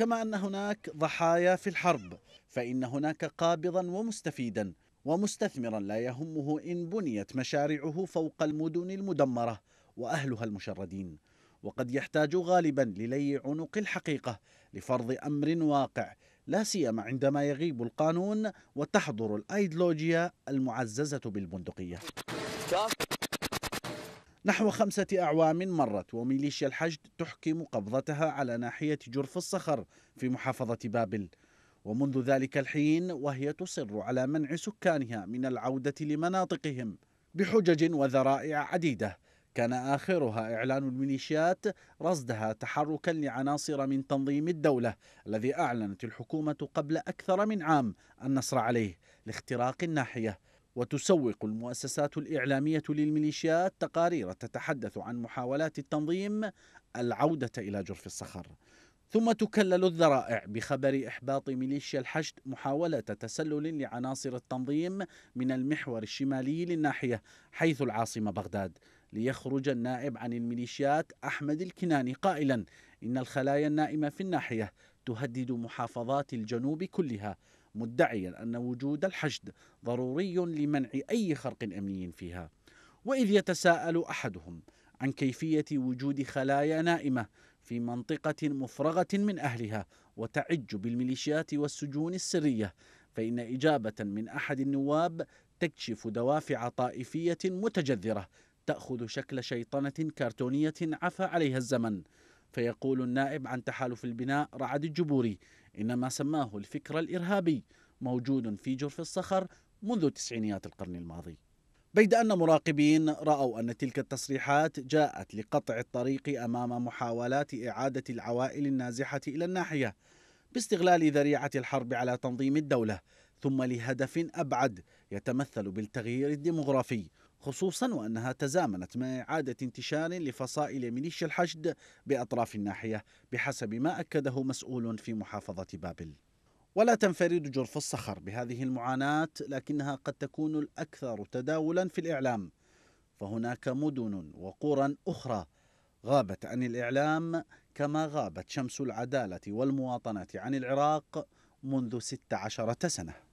كما أن هناك ضحايا في الحرب فإن هناك قابضا ومستفيدا ومستثمرا لا يهمه إن بنيت مشاريعه فوق المدن المدمرة وأهلها المشردين وقد يحتاج غالبا للي عنق الحقيقة لفرض أمر واقع لا سيما عندما يغيب القانون وتحضر الأيديولوجيا المعززة بالبندقية نحو خمسة أعوام مرت وميليشيا الحشد تحكم قبضتها على ناحية جرف الصخر في محافظة بابل ومنذ ذلك الحين وهي تصر على منع سكانها من العودة لمناطقهم بحجج وذرائع عديدة كان آخرها إعلان الميليشيات رصدها تحركا لعناصر من تنظيم الدولة الذي أعلنت الحكومة قبل أكثر من عام النصر عليه لاختراق الناحية وتسوق المؤسسات الإعلامية للميليشيات تقارير تتحدث عن محاولات التنظيم العودة إلى جرف الصخر ثم تكلل الذرائع بخبر إحباط ميليشيا الحشد محاولة تسلل لعناصر التنظيم من المحور الشمالي للناحية حيث العاصمة بغداد ليخرج النائب عن الميليشيات أحمد الكناني قائلا إن الخلايا النائمة في الناحية تهدد محافظات الجنوب كلها مدعيا أن وجود الحشد ضروري لمنع أي خرق أمني فيها وإذ يتساءل أحدهم عن كيفية وجود خلايا نائمة في منطقة مفرغة من أهلها وتعج بالميليشيات والسجون السرية فإن إجابة من أحد النواب تكشف دوافع طائفية متجذرة تأخذ شكل شيطنة كرتونية عفى عليها الزمن فيقول النائب عن تحالف البناء رعد الجبوري إنما سماه الفكر الإرهابي موجود في جرف الصخر منذ تسعينيات القرن الماضي بيد أن مراقبين رأوا أن تلك التصريحات جاءت لقطع الطريق أمام محاولات إعادة العوائل النازحة إلى الناحية باستغلال ذريعة الحرب على تنظيم الدولة ثم لهدف أبعد يتمثل بالتغيير الديمغرافي خصوصا وأنها تزامنت مع إعادة انتشار لفصائل ميليشيا الحشد بأطراف الناحية بحسب ما أكده مسؤول في محافظة بابل ولا تنفرد جرف الصخر بهذه المعاناة لكنها قد تكون الأكثر تداولا في الإعلام فهناك مدن وقرى أخرى غابت عن الإعلام كما غابت شمس العدالة والمواطنة عن العراق منذ 16 سنة